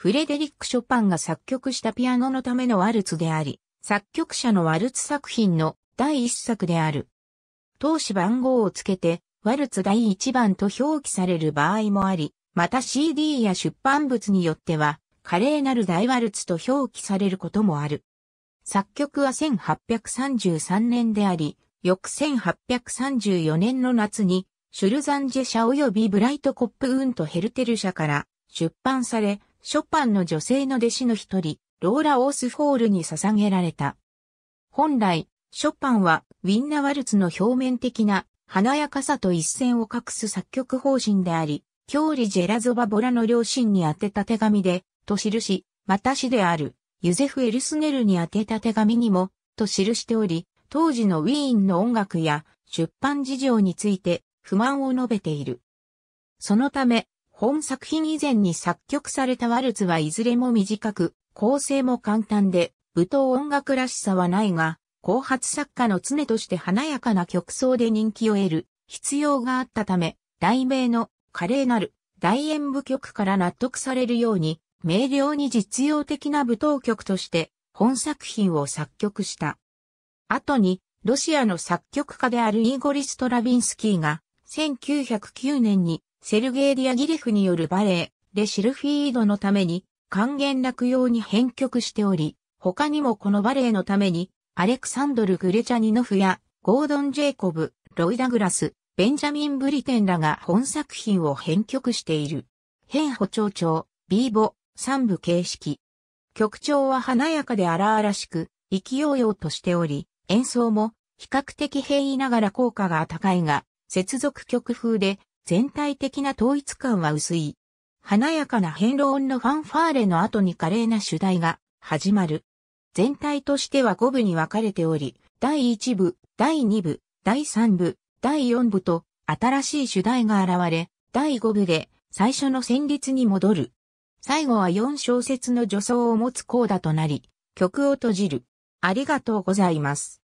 フレデリック・ショパンが作曲したピアノのためのワルツであり、作曲者のワルツ作品の第一作である。当時番号をつけて、ワルツ第1番と表記される場合もあり、また CD や出版物によっては、華麗なる大ワルツと表記されることもある。作曲は1833年であり、翌1834年の夏に、シュルザンジェ社及びブライトコップウンとヘルテル社から出版され、ショパンの女性の弟子の一人、ローラ・オースフォールに捧げられた。本来、ショパンはウィンナワルツの表面的な華やかさと一線を隠す作曲方針であり、郷里ジェラゾバボラの両親に宛てた手紙で、と記し、また死である、ユゼフ・エルスネルに宛てた手紙にも、と記しており、当時のウィーンの音楽や出版事情について不満を述べている。そのため、本作品以前に作曲されたワルツはいずれも短く、構成も簡単で、舞踏音楽らしさはないが、後発作家の常として華やかな曲奏で人気を得る必要があったため、題名の華麗なる大演舞曲から納得されるように、明瞭に実用的な舞踏曲として本作品を作曲した。後に、ロシアの作曲家であるイーゴリ・ストラビンスキーが1909年にセルゲイ・ディアギリフによるバレエ、レシルフィードのために、還元落葉に編曲しており、他にもこのバレエのために、アレクサンドル・グレチャニノフや、ゴードン・ジェイコブ、ロイ・ダグラス、ベンジャミン・ブリテンらが本作品を編曲している。変補調調、ビーボ、三部形式。曲調は華やかで荒々しく、勢きようとしており、演奏も比較的平易ながら効果が高いが、接続曲風で全体的な統一感は薄い。華やかな変ロ音のファンファーレの後に華麗な主題が始まる。全体としては5部に分かれており、第1部、第2部、第3部、第4部と新しい主題が現れ、第5部で最初の旋律に戻る。最後は4小節の助走を持つコーダとなり、曲を閉じる。ありがとうございます。